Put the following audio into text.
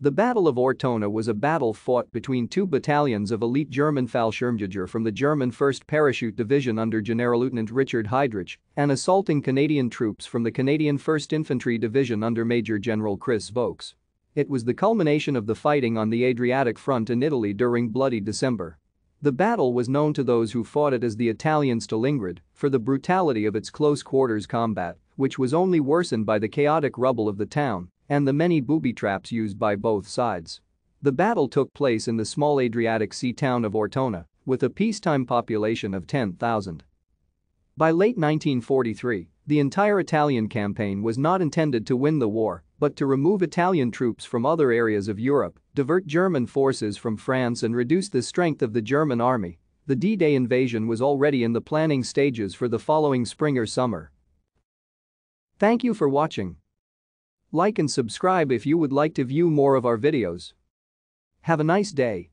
The Battle of Ortona was a battle fought between two battalions of elite German Fallschirmjäger from the German 1st Parachute Division under Generalleutnant Richard Heydrich and assaulting Canadian troops from the Canadian 1st Infantry Division under Major General Chris Vokes. It was the culmination of the fighting on the Adriatic front in Italy during bloody December. The battle was known to those who fought it as the Italian Stalingrad for the brutality of its close quarters combat, which was only worsened by the chaotic rubble of the town and the many booby traps used by both sides. The battle took place in the small Adriatic Sea town of Ortona, with a peacetime population of 10,000. By late 1943, the entire Italian campaign was not intended to win the war, but to remove Italian troops from other areas of Europe, divert German forces from France and reduce the strength of the German army. The D-Day invasion was already in the planning stages for the following spring or summer. Thank you for watching. Like and subscribe if you would like to view more of our videos. Have a nice day.